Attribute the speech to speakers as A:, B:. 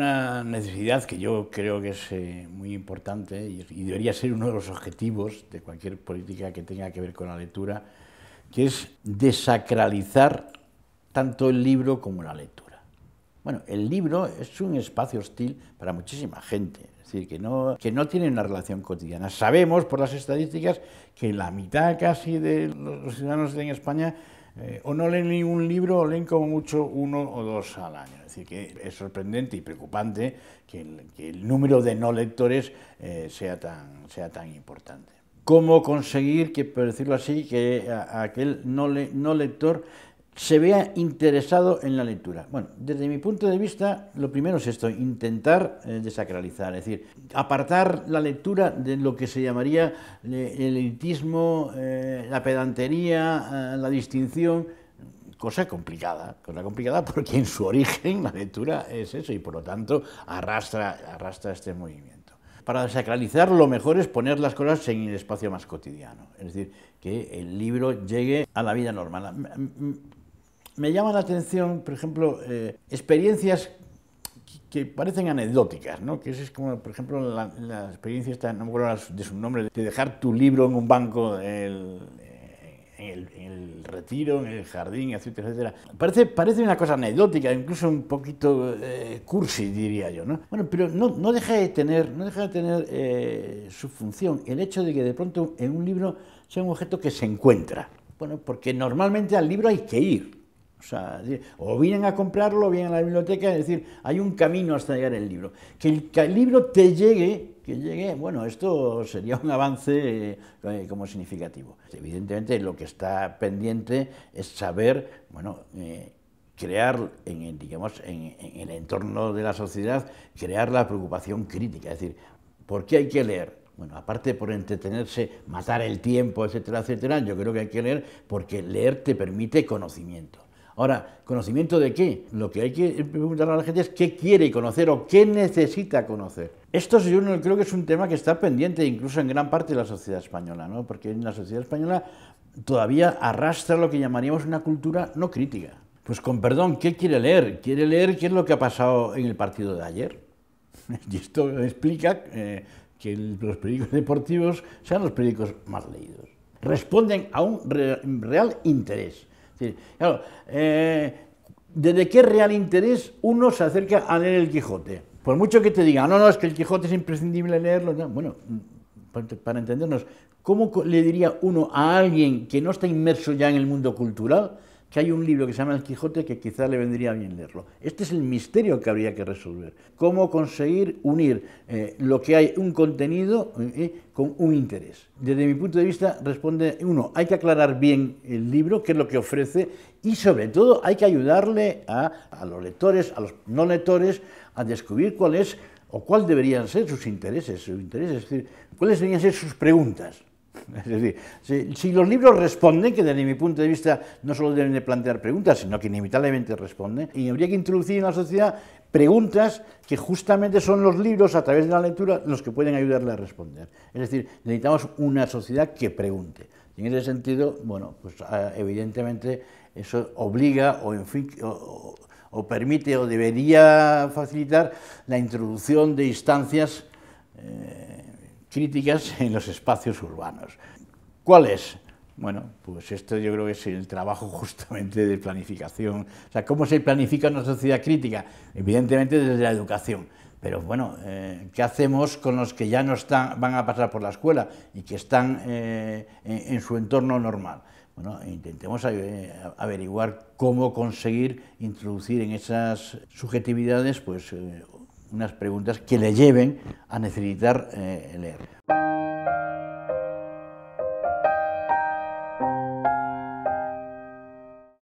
A: una necesidad que yo creo que es eh, muy importante y, debería ser uno de los objetivos de cualquier política que tenga que ver con la lectura, que es desacralizar tanto el libro como la lectura. Bueno, el libro es un espacio hostil para muchísima gente, es decir, que no, que no tiene una relación cotidiana. Sabemos por las estadísticas que la mitad casi de los ciudadanos en España eh, o no leen ningún libro o leen como mucho uno o dos al año. Es decir, que es sorprendente y preocupante que el, número de no lectores eh, sea, tan, sea tan importante. ¿Cómo conseguir que, por decirlo así, que aquel no, le, no lector se vea interesado en la lectura. Bueno, desde mi punto de vista, lo primero es esto, intentar eh, desacralizar, es decir, apartar la lectura de lo que se llamaría eh, el elitismo, eh, la pedantería, la distinción, cosa complicada, cosa complicada porque en su origen la lectura es eso y por lo tanto arrastra, arrastra este movimiento. Para desacralizar lo mejor es poner las cosas en el espacio más cotidiano, es decir, que el libro llegue a la vida normal me llama la atención, por ejemplo, eh, experiencias que parecen anecdóticas, ¿no? que es como, por ejemplo, la, experiencia, esta, no me acuerdo de su nombre, de dejar tu libro en un banco eh, el, en, el, retiro, en el jardín, etcétera, etcétera. Parece, parece una cosa anecdótica, incluso un poquito eh, cursi, diría yo. Bueno, pero no, deja de tener, no deja de tener su función el hecho de que de pronto en un libro sea un objeto que se encuentra. Bueno, porque normalmente al libro hay que ir, o sea, o vienen a comprarlo, vienen a la biblioteca, es decir, hay un camino hasta llegar el libro. Que el, libro te llegue, que llegue, bueno, esto sería un avance eh, como significativo. Evidentemente, lo que está pendiente es saber, bueno, eh, crear, en, digamos, en, en el entorno de la sociedad, crear la preocupación crítica, es decir, ¿por qué hay que leer? bueno, aparte por entretenerse, matar el tiempo, etcétera, etcétera, yo creo que hay que leer porque leer te permite conocimiento. Ahora, ¿conocimiento de qué? Lo que hay que preguntar a la gente es qué quiere conocer o qué necesita conocer. Esto yo creo que es un tema que está pendiente incluso en gran parte de la sociedad española, ¿no? porque en la sociedad española todavía arrastra lo que llamaríamos una cultura no crítica. Pues con perdón, ¿qué quiere leer? Quiere leer qué es lo que ha pasado en el partido de ayer. Y esto explica eh, que los periódicos deportivos sean los periódicos más leídos. Responden a un real interés. Sí, claro, eh, ¿desde qué real interés uno se acerca a leer el Quijote? Por mucho que te diga, no, no, es que el Quijote es imprescindible leerlo, bueno, mm, para entendernos, ¿cómo le diría uno a alguien que no está inmerso ya en el mundo cultural que hay un libro que se llama El Quijote que quizá le vendría bien leerlo. Este es el misterio que habría que resolver. Cómo conseguir unir eh, lo que hay, un contenido, eh, con un interés. Desde mi punto de vista responde, uno, hay que aclarar bien el libro, qué es lo que ofrece, y sobre todo hay que ayudarle a, los lectores, a los no lectores, a descubrir cuál es o cuál deberían ser sus intereses, sus intereses, es decir, cuáles deberían ser sus preguntas. Es decir, si, los libros responden, que desde mi punto de vista no solo deben de plantear preguntas, sino que inevitablemente responden, y habría que introducir en la sociedad preguntas que justamente son los libros a través de la lectura los que pueden ayudarle a responder. Es decir, necesitamos una sociedad que pregunte. en ese sentido, bueno, pues ah, evidentemente eso obliga o, permite o debería facilitar la introducción de instancias eh, críticas en los espacios urbanos. ¿Cuál es? Bueno, pues esto yo creo que es el trabajo justamente de planificación. O sea, ¿cómo se planifica una sociedad crítica? Evidentemente desde la educación. Pero bueno, eh, ¿qué hacemos con los que ya no están, van a pasar por la escuela y que están eh, en, su entorno normal? Bueno, intentemos eh, averiguar cómo conseguir introducir en esas subjetividades pues, unas preguntas que le lleven a necesitar eh, leer.